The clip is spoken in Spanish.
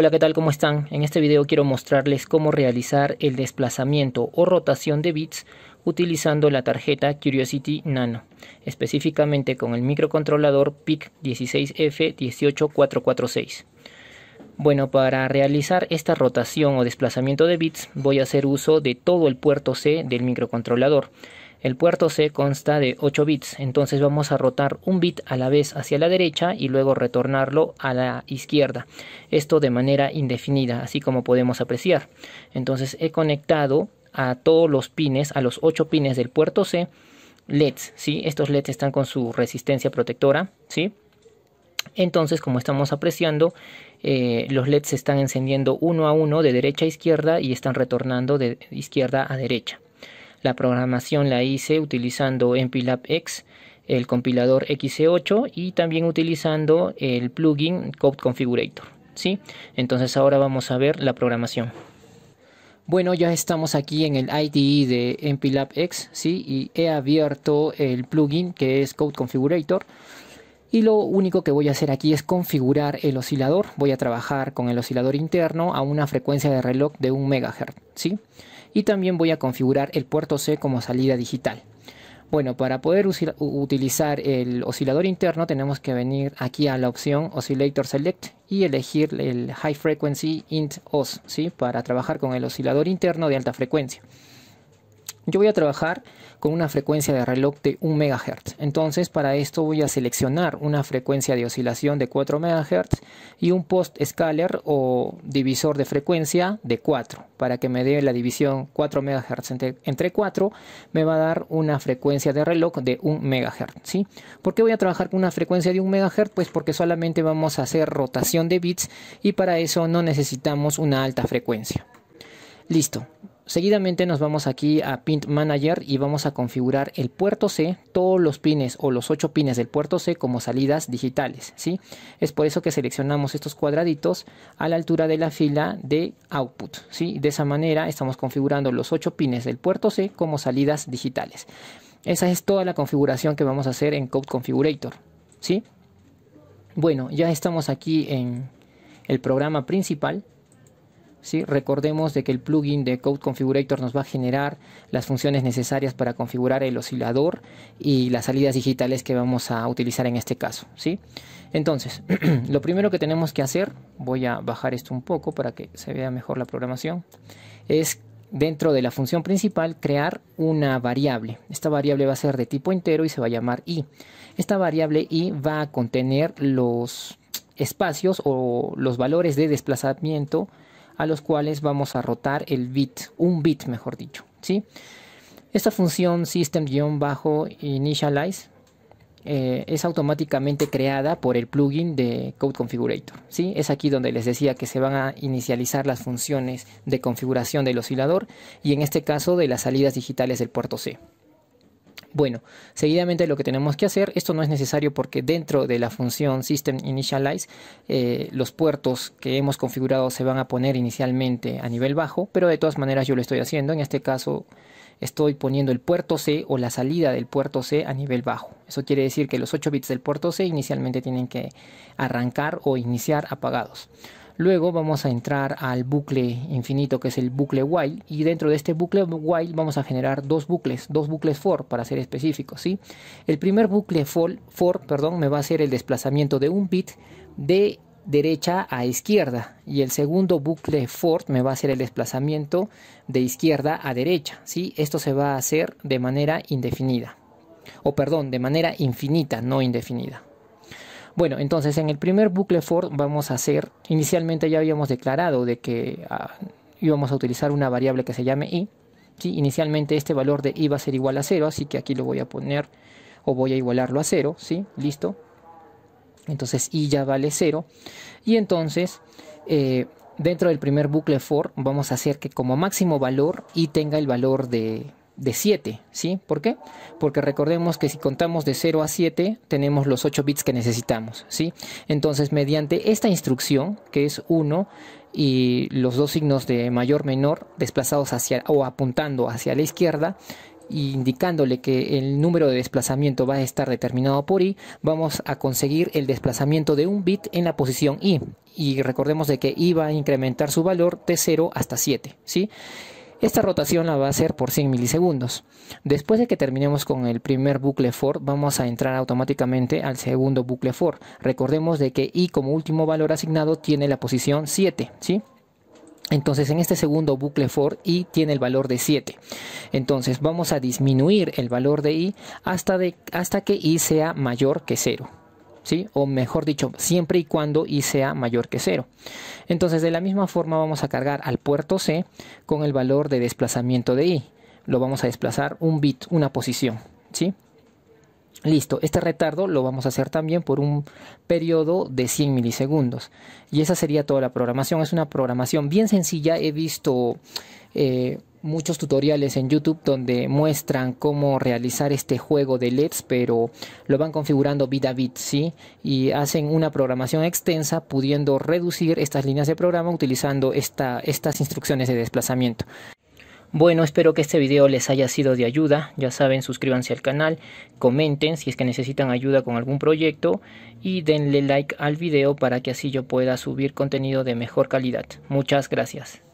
Hola, ¿qué tal? ¿Cómo están? En este video quiero mostrarles cómo realizar el desplazamiento o rotación de bits utilizando la tarjeta Curiosity Nano, específicamente con el microcontrolador PIC 16F18446. Bueno, para realizar esta rotación o desplazamiento de bits voy a hacer uso de todo el puerto C del microcontrolador. El puerto C consta de 8 bits, entonces vamos a rotar un bit a la vez hacia la derecha y luego retornarlo a la izquierda. Esto de manera indefinida, así como podemos apreciar. Entonces he conectado a todos los pines, a los 8 pines del puerto C, LEDs, ¿sí? Estos LEDs están con su resistencia protectora, ¿sí? Entonces, como estamos apreciando, eh, los LEDs se están encendiendo uno a uno de derecha a izquierda y están retornando de izquierda a derecha. La programación la hice utilizando MPLAB X, el compilador XC8 y también utilizando el plugin Code Configurator. ¿sí? Entonces ahora vamos a ver la programación. Bueno, ya estamos aquí en el IDE de MPLAB X ¿sí? y he abierto el plugin que es Code Configurator. Y lo único que voy a hacer aquí es configurar el oscilador. Voy a trabajar con el oscilador interno a una frecuencia de reloj de 1 MHz. ¿sí? y también voy a configurar el puerto C como salida digital. Bueno, para poder utilizar el oscilador interno tenemos que venir aquí a la opción Oscillator Select y elegir el High Frequency Int Os, ¿sí? Para trabajar con el oscilador interno de alta frecuencia. Yo voy a trabajar con una frecuencia de reloj de 1 MHz. Entonces, para esto voy a seleccionar una frecuencia de oscilación de 4 MHz y un post scaler o divisor de frecuencia de 4 para que me dé la división 4 MHz entre, 4 me va a dar una frecuencia de reloj de 1 MHz, ¿sí? ¿Por qué voy a trabajar con una frecuencia de 1 MHz? Pues porque solamente vamos a hacer rotación de bits y para eso no necesitamos una alta frecuencia. Listo, Seguidamente nos vamos aquí a Pint Manager y vamos a configurar el puerto C, todos los pines o los 8 pines del puerto C como salidas digitales. ¿sí? Es por eso que seleccionamos estos cuadraditos a la altura de la fila de output. ¿sí? De esa manera estamos configurando los 8 pines del puerto C como salidas digitales. Esa es toda la configuración que vamos a hacer en Code Configurator. ¿sí? Bueno, ya estamos aquí en el programa principal. Recordemos de que el plugin de Code Configurator nos va a generar las funciones necesarias para configurar el oscilador y las salidas digitales que vamos a utilizar en este caso, Entonces, lo primero que tenemos que hacer, voy a bajar esto un poco para que se vea mejor la programación, es dentro de la función principal crear una variable. Esta variable va a ser de tipo entero y se va a llamar i. Esta variable i va a contener los espacios o los valores de desplazamiento a los cuales vamos a rotar el bit, un bit mejor dicho. ¿sí? Esta función system-initialize eh, es automáticamente creada por el plugin de Code Configurator. ¿sí? Es aquí donde les decía que se van a inicializar las funciones de configuración del oscilador y en este caso de las salidas digitales del puerto C. Bueno, seguidamente lo que tenemos que hacer, esto no es necesario porque dentro de la función System Initialize, eh, los puertos que hemos configurado se van a poner inicialmente a nivel bajo, pero de todas maneras yo lo estoy haciendo, en este caso estoy poniendo el puerto C o la salida del puerto C a nivel bajo. Eso quiere decir que los 8 bits del puerto C inicialmente tienen que arrancar o iniciar apagados. Luego vamos a entrar al bucle infinito que es el bucle while y dentro de este bucle while vamos a generar dos bucles, dos bucles for para ser específicos, El primer bucle for, me va a hacer el desplazamiento de un bit de derecha a izquierda y el segundo bucle for me va a hacer el desplazamiento de izquierda a derecha, Esto se va a hacer de manera indefinida o perdón, de manera infinita, no indefinida. Bueno, entonces en el primer bucle for vamos a hacer, inicialmente ya habíamos declarado de que ah, íbamos a utilizar una variable que se llame i. Inicialmente este valor de i va a ser igual a 0, así que aquí lo voy a poner o voy a igualarlo a 0, ¿sí? Listo. Entonces i ya vale 0. Y entonces eh, dentro del primer bucle for vamos a hacer que como máximo valor i tenga el valor de, de 7, ¿sí? ¿Por qué? Porque recordemos que si contamos de 0 a 7 tenemos los 8 bits que necesitamos, ¿sí? Entonces, mediante esta instrucción, que es 1 y los dos signos de mayor menor desplazados hacia o apuntando hacia la izquierda, indicándole que el número de desplazamiento va a estar determinado por i, vamos a conseguir el desplazamiento de un bit en la posición i. Y recordemos de que i va a incrementar su valor de 0 hasta 7, ¿sí? Esta rotación la va a hacer por 100 milisegundos. Después de que terminemos con el primer bucle for, vamos a entrar automáticamente al segundo bucle for. Recordemos de que i como último valor asignado tiene la posición 7, ¿sí? Entonces en este segundo bucle for i tiene el valor de 7. Entonces vamos a disminuir el valor de i hasta, hasta que i sea mayor que 0. O mejor dicho, siempre y cuando i sea mayor que 0. Entonces, de la misma forma vamos a cargar al puerto C con el valor de desplazamiento de i. Lo vamos a desplazar un bit, una posición, ¿sí? Listo, este retardo lo vamos a hacer también por un periodo de 100 milisegundos. Y esa sería toda la programación. Es una programación bien sencilla. He visto eh, muchos tutoriales en YouTube donde muestran cómo realizar este juego de LEDs, pero lo van configurando bit a bit, ¿sí? Y hacen una programación extensa pudiendo reducir estas líneas de programa utilizando estas instrucciones de desplazamiento. Bueno, espero que este video les haya sido de ayuda. Ya saben, suscríbanse al canal, comenten si es que necesitan ayuda con algún proyecto y denle like al video para que así yo pueda subir contenido de mejor calidad. Muchas gracias.